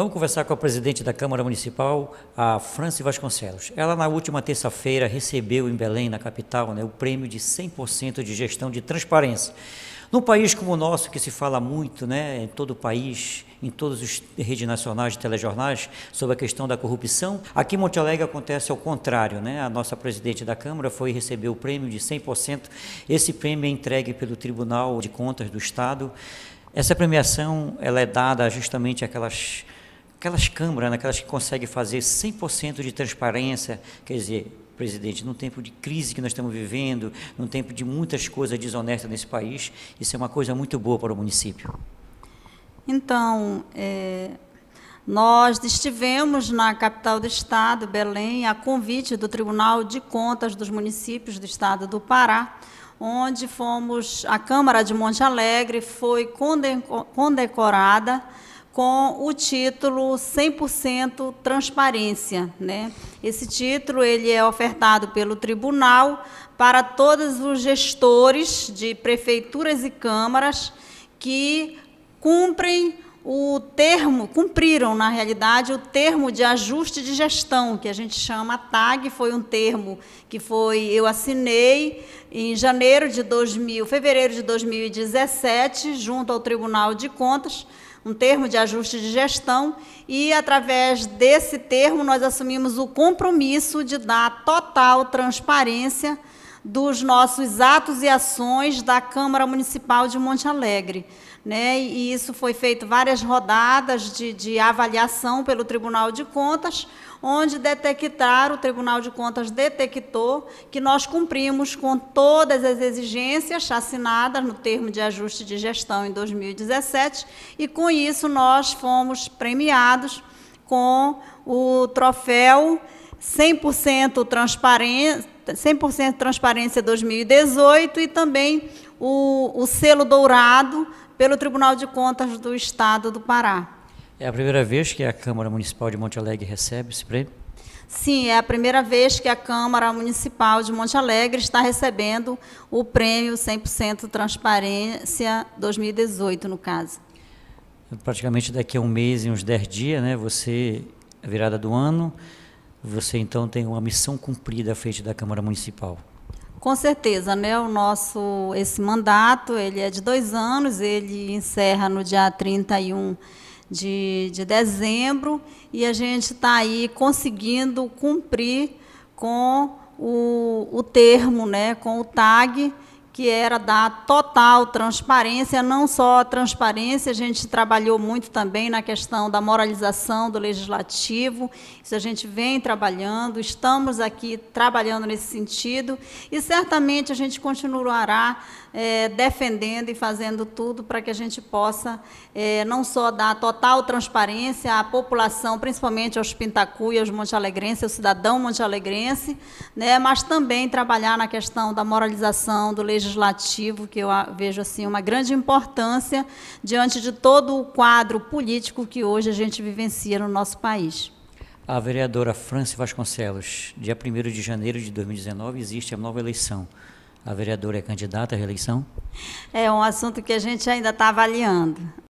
Vamos conversar com a presidente da Câmara Municipal, a Franci Vasconcelos. Ela, na última terça-feira, recebeu em Belém, na capital, né, o prêmio de 100% de gestão de transparência. Num país como o nosso, que se fala muito, né, em todo o país, em todas as redes nacionais de telejornais, sobre a questão da corrupção, aqui em Monte Alegre acontece ao contrário. Né? A nossa presidente da Câmara foi receber o prêmio de 100%. Esse prêmio é entregue pelo Tribunal de Contas do Estado. Essa premiação ela é dada justamente àquelas aquelas câmaras, né, aquelas que conseguem fazer 100% de transparência, quer dizer, presidente, num tempo de crise que nós estamos vivendo, num tempo de muitas coisas desonestas nesse país, isso é uma coisa muito boa para o município. Então, é, nós estivemos na capital do Estado, Belém, a convite do Tribunal de Contas dos Municípios do Estado do Pará, onde fomos, a Câmara de Monte Alegre foi condecorada com o título 100% transparência, né? Esse título ele é ofertado pelo tribunal para todos os gestores de prefeituras e câmaras que cumprem o termo, cumpriram na realidade o termo de ajuste de gestão, que a gente chama TAG, foi um termo que foi eu assinei em janeiro de 2000, fevereiro de 2017, junto ao Tribunal de Contas um termo de ajuste de gestão, e através desse termo nós assumimos o compromisso de dar total transparência dos nossos atos e ações da Câmara Municipal de Monte Alegre. Né? E isso foi feito várias rodadas de, de avaliação pelo Tribunal de Contas, onde detectaram, o Tribunal de Contas detectou que nós cumprimos com todas as exigências assinadas no termo de ajuste de gestão em 2017, e com isso nós fomos premiados com o troféu 100% transparente 100% Transparência 2018 e também o, o selo dourado pelo Tribunal de Contas do Estado do Pará. É a primeira vez que a Câmara Municipal de Monte Alegre recebe esse prêmio? Sim, é a primeira vez que a Câmara Municipal de Monte Alegre está recebendo o prêmio 100% Transparência 2018, no caso. Praticamente daqui a um mês e uns 10 dias, né, você, a virada do ano, você então tem uma missão cumprida à frente da Câmara Municipal. Com certeza, né? O nosso esse mandato, ele é de dois anos, ele encerra no dia 31 de, de dezembro e a gente está aí conseguindo cumprir com o, o termo, né? Com o TAG que era dar total transparência, não só transparência, a gente trabalhou muito também na questão da moralização do legislativo, isso a gente vem trabalhando, estamos aqui trabalhando nesse sentido, e certamente a gente continuará é, defendendo e fazendo tudo para que a gente possa é, não só dar total transparência à população, principalmente aos Pintacu e aos montealegrenses, ao cidadão montealegrense, né, mas também trabalhar na questão da moralização do legislativo legislativo, que eu vejo assim uma grande importância diante de todo o quadro político que hoje a gente vivencia no nosso país. A vereadora Franci Vasconcelos, dia 1 de janeiro de 2019 existe a nova eleição. A vereadora é candidata à reeleição? É um assunto que a gente ainda está avaliando.